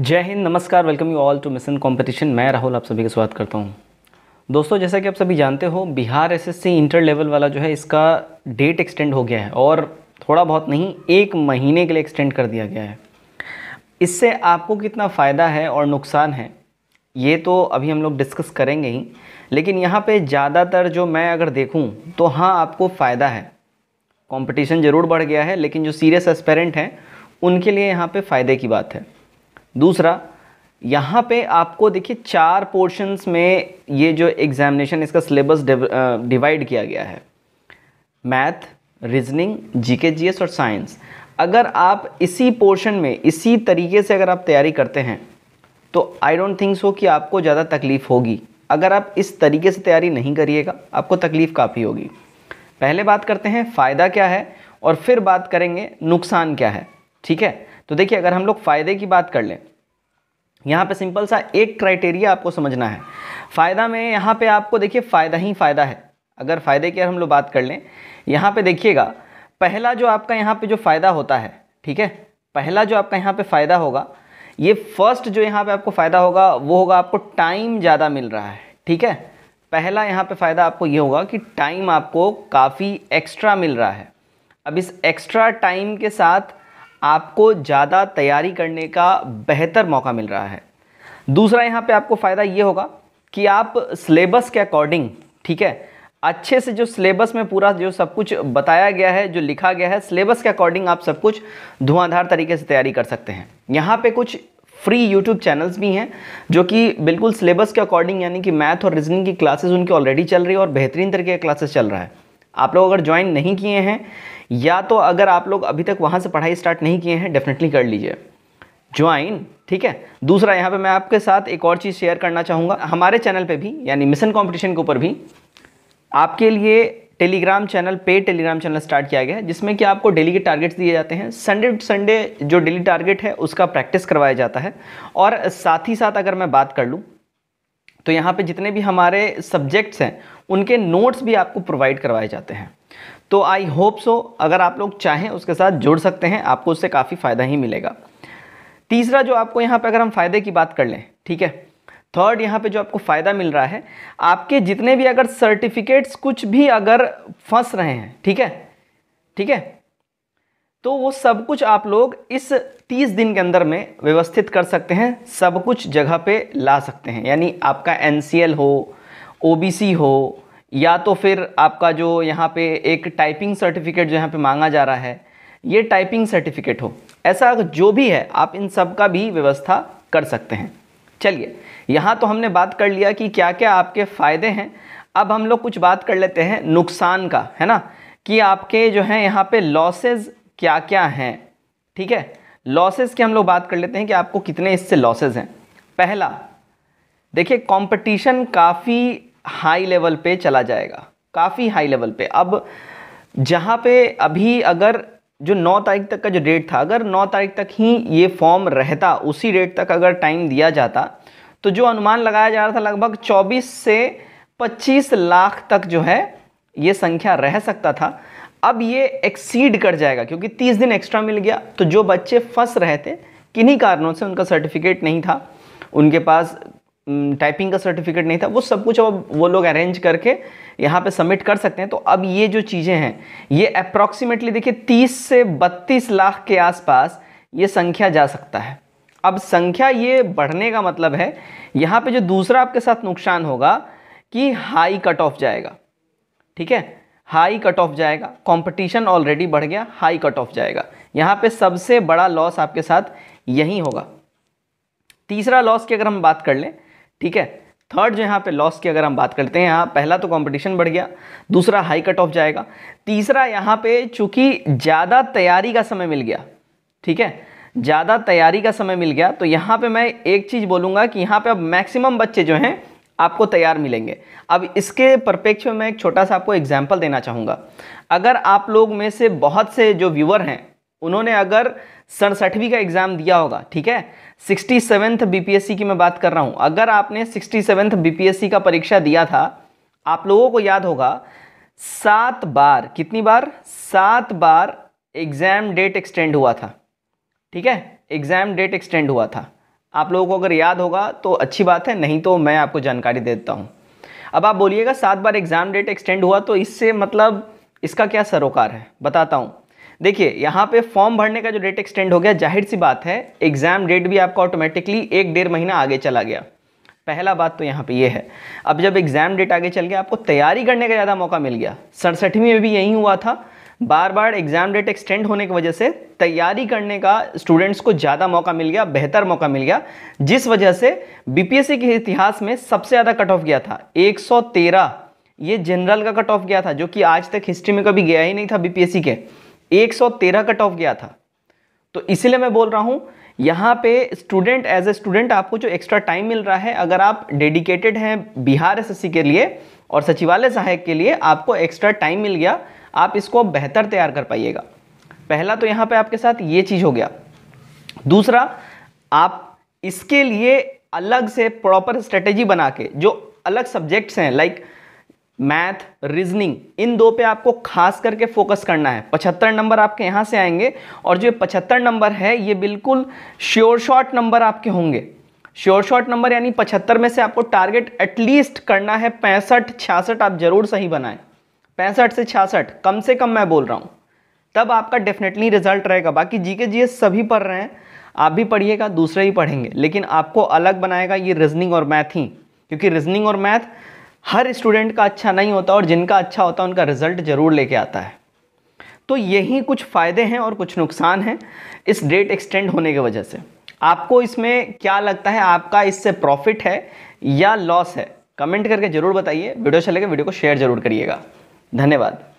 जय हिंद नमस्कार welcome you all to mission competition मैं राहुल आप सभी का स्वागत करता हूं दोस्तों जैसा कि आप सभी जानते हो बिहार एसएससी इंटर लेवल वाला जो है इसका डेट एक्सटेंड हो गया है और थोड़ा बहुत नहीं एक महीने के लिए एक्सटेंड कर दिया गया है इससे आपको कितना फ़ायदा है और नुकसान है ये तो अभी हम लोग डिस्कस करेंगे ही लेकिन यहाँ पे ज़्यादातर जो मैं अगर देखूँ तो हाँ आपको फ़ायदा है कंपटीशन ज़रूर बढ़ गया है लेकिन जो सीरियस एस्पेरेंट हैं उनके लिए यहाँ पे फ़ायदे की बात है दूसरा यहाँ पे आपको देखिए चार पोर्शंस में ये जो एग्जामिनेशन इसका सिलेबस डिवाइड किया गया है मैथ रीजनिंग जीके जीएस और साइंस अगर आप इसी पोर्शन में इसी तरीके से अगर आप तैयारी करते हैं तो आई डोंट थिंक सो कि आपको ज़्यादा तकलीफ़ होगी अगर आप इस तरीके से तैयारी नहीं करिएगा आपको तकलीफ़ काफ़ी होगी पहले बात करते हैं फ़ायदा क्या है और फिर बात करेंगे नुकसान क्या है ठीक है तो देखिए अगर हम लोग फ़ायदे की बात कर लें यहाँ पे सिंपल सा एक क्राइटेरिया आपको समझना है फ़ायदा में यहाँ पे आपको देखिए फ़ायदा ही फ़ायदा है अगर फ़ायदे की अगर हम लोग बात कर लें यहाँ पे देखिएगा पहला जो आपका यहाँ पे जो फ़ायदा होता है ठीक है पहला जो आपका यहाँ पे फ़ायदा होगा ये फर्स्ट जो यहाँ पे आपको फ़ायदा होगा वो होगा आपको टाइम ज़्यादा मिल रहा है ठीक है पहला यहाँ पर फ़ायदा आपको ये होगा कि टाइम आपको काफ़ी एक्स्ट्रा मिल रहा है अब इस एक्स्ट्रा टाइम के साथ आपको ज़्यादा तैयारी करने का बेहतर मौका मिल रहा है दूसरा यहाँ पे आपको फ़ायदा ये होगा कि आप सिलेबस के अकॉर्डिंग ठीक है अच्छे से जो सिलेबस में पूरा जो सब कुछ बताया गया है जो लिखा गया है सिलेबस के अकॉर्डिंग आप सब कुछ धुआंधार तरीके से तैयारी कर सकते हैं यहाँ पे कुछ फ्री यूट्यूब चैनल्स भी हैं जो कि बिल्कुल सिलेबस के अकॉर्डिंग यानी कि मैथ और रीजनिंग की क्लासेज उनकी ऑलरेडी चल रही है और बेहतरीन तरीके का क्लासेस चल रहा है आप लोग अगर ज्वाइन नहीं किए हैं या तो अगर आप लोग अभी तक वहाँ से पढ़ाई स्टार्ट नहीं किए हैं डेफिनेटली कर लीजिए ज्वाइन ठीक है दूसरा यहाँ पे मैं आपके साथ एक और चीज़ शेयर करना चाहूँगा हमारे चैनल पे भी यानी मिशन कंपटीशन के ऊपर भी आपके लिए टेलीग्राम चैनल पे टेलीग्राम चैनल स्टार्ट किया गया है जिसमें कि आपको डेली के टारगेट्स दिए जाते हैं संडे टू संडे जो डेली टारगेट है उसका प्रैक्टिस करवाया जाता है और साथ ही साथ अगर मैं बात कर लूँ तो यहाँ पर जितने भी हमारे सब्जेक्ट्स हैं उनके नोट्स भी आपको प्रोवाइड करवाए जाते हैं तो आई होप सो अगर आप लोग चाहें उसके साथ जुड़ सकते हैं आपको उससे काफ़ी फ़ायदा ही मिलेगा तीसरा जो आपको यहाँ पर अगर हम फ़ायदे की बात कर लें ठीक है थर्ड यहाँ पे जो आपको फ़ायदा मिल रहा है आपके जितने भी अगर सर्टिफिकेट्स कुछ भी अगर फंस रहे हैं ठीक है ठीक है तो वो सब कुछ आप लोग इस 30 दिन के अंदर में व्यवस्थित कर सकते हैं सब कुछ जगह पे ला सकते हैं यानी आपका एन हो ओ हो या तो फिर आपका जो यहाँ पे एक टाइपिंग सर्टिफिकेट जो यहाँ पे मांगा जा रहा है ये टाइपिंग सर्टिफिकेट हो ऐसा जो भी है आप इन सब का भी व्यवस्था कर सकते हैं चलिए यहाँ तो हमने बात कर लिया कि क्या क्या आपके फ़ायदे हैं अब हम लोग कुछ बात कर लेते हैं नुकसान का है ना कि आपके जो हैं यहाँ पे लॉसेज क्या क्या हैं ठीक है लॉसेज की हम लोग बात कर लेते हैं कि आपको कितने इससे लॉसेज हैं पहला देखिए कंपटीशन काफ़ी हाई लेवल पे चला जाएगा काफ़ी हाई लेवल पे अब जहाँ पे अभी अगर जो 9 तारीख तक का जो डेट था अगर 9 तारीख तक ही ये फॉर्म रहता उसी डेट तक अगर टाइम दिया जाता तो जो अनुमान लगाया जा रहा था लगभग 24 से 25 लाख तक जो है ये संख्या रह सकता था अब ये एक्सीड कर जाएगा क्योंकि 30 दिन एक्स्ट्रा मिल गया तो जो बच्चे फंस रहे थे किन्हीं कारणों से उनका सर्टिफिकेट नहीं था उनके पास टाइपिंग का सर्टिफिकेट नहीं था वो सब कुछ अब वो लोग अरेंज करके यहाँ पे सबमिट कर सकते हैं तो अब ये जो चीज़ें हैं ये अप्रॉक्सीमेटली देखिए 30 से 32 लाख के आसपास ये संख्या जा सकता है अब संख्या ये बढ़ने का मतलब है यहाँ पे जो दूसरा आपके साथ नुकसान होगा कि हाई कट ऑफ जाएगा ठीक है हाई कट ऑफ जाएगा कॉम्पिटिशन ऑलरेडी बढ़ गया हाई कट ऑफ जाएगा यहाँ पर सबसे बड़ा लॉस आपके साथ यही होगा तीसरा लॉस की अगर हम बात कर लें ठीक है थर्ड जो यहाँ पे लॉस की अगर हम बात करते हैं यहाँ पहला तो कंपटीशन बढ़ गया दूसरा हाई कट ऑफ जाएगा तीसरा यहाँ पे चूंकि ज़्यादा तैयारी का समय मिल गया ठीक है ज़्यादा तैयारी का समय मिल गया तो यहाँ पे मैं एक चीज़ बोलूँगा कि यहाँ पे अब मैक्सिमम बच्चे जो हैं आपको तैयार मिलेंगे अब इसके परपेक्ष में मैं एक छोटा सा आपको एग्जाम्पल देना चाहूँगा अगर आप लोग में से बहुत से जो व्यूअर हैं उन्होंने अगर सड़सठवीं का एग्ज़ाम दिया होगा ठीक है सिक्सटी सेवन्थ बीपीएससी की मैं बात कर रहा हूँ अगर आपने सिक्सटी सेवन्थ बीपीएससी का परीक्षा दिया था आप लोगों को याद होगा सात बार कितनी बार सात बार एग्ज़ाम डेट एक्सटेंड हुआ था ठीक है एग्ज़ाम डेट एक्सटेंड हुआ था आप लोगों को अगर याद होगा तो अच्छी बात है नहीं तो मैं आपको जानकारी दे देता हूँ अब आप बोलिएगा सात बार एग्ज़ाम डेट एक्सटेंड हुआ तो इससे मतलब इसका क्या सरोकार है बताता हूँ देखिए यहाँ पे फॉर्म भरने का जो डेट एक्सटेंड हो गया जाहिर सी बात है एग्ज़ाम डेट भी आपका ऑटोमेटिकली एक डेढ़ महीना आगे चला गया पहला बात तो यहाँ पे ये है अब जब एग्ज़ाम डेट आगे चल गया आपको तैयारी करने का ज़्यादा मौका मिल गया सड़सठवीं में भी यही हुआ था बार बार एग्ज़ाम डेट एक्सटेंड होने की वजह से तैयारी करने का स्टूडेंट्स को ज़्यादा मौका मिल गया बेहतर मौका मिल गया जिस वजह से बीपीएससी के इतिहास में सबसे ज़्यादा कट ऑफ गया था एक ये जनरल का कट ऑफ गया था जो कि आज तक हिस्ट्री में कभी गया ही नहीं था बीपीएससी के 113 कट ऑफ गया था तो इसीलिए मैं बोल रहा हूँ यहाँ पे स्टूडेंट एज ए स्टूडेंट आपको जो एक्स्ट्रा टाइम मिल रहा है अगर आप डेडिकेटेड हैं बिहार एस के लिए और सचिवालय सहायक के लिए आपको एक्स्ट्रा टाइम मिल गया आप इसको बेहतर तैयार कर पाइएगा पहला तो यहाँ पे आपके साथ ये चीज़ हो गया दूसरा आप इसके लिए अलग से प्रॉपर स्ट्रेटेजी बना के जो अलग सब्जेक्ट्स हैं लाइक like मैथ रीजनिंग इन दो पे आपको खास करके फोकस करना है पचहत्तर नंबर आपके यहाँ से आएंगे और जो पचहत्तर नंबर है ये बिल्कुल श्योर शॉट नंबर आपके होंगे श्योर शॉट नंबर यानी पचहत्तर में से आपको टारगेट एटलीस्ट करना है पैंसठ छियासठ आप जरूर सही बनाएं पैंसठ से छियासठ कम से कम मैं बोल रहा हूँ तब आपका डेफिनेटली रिजल्ट रहेगा बाकी जी के जी सभी पढ़ रहे हैं आप भी पढ़िएगा दूसरे ही पढ़ेंगे लेकिन आपको अलग बनाएगा ये रीजनिंग और मैथ ही क्योंकि रीजनिंग और मैथ हर स्टूडेंट का अच्छा नहीं होता और जिनका अच्छा होता है उनका रिजल्ट ज़रूर लेके आता है तो यही कुछ फ़ायदे हैं और कुछ नुकसान हैं इस डेट एक्सटेंड होने की वजह से आपको इसमें क्या लगता है आपका इससे प्रॉफिट है या लॉस है कमेंट करके ज़रूर बताइए वीडियो अच्छा लगे वीडियो को शेयर ज़रूर करिएगा धन्यवाद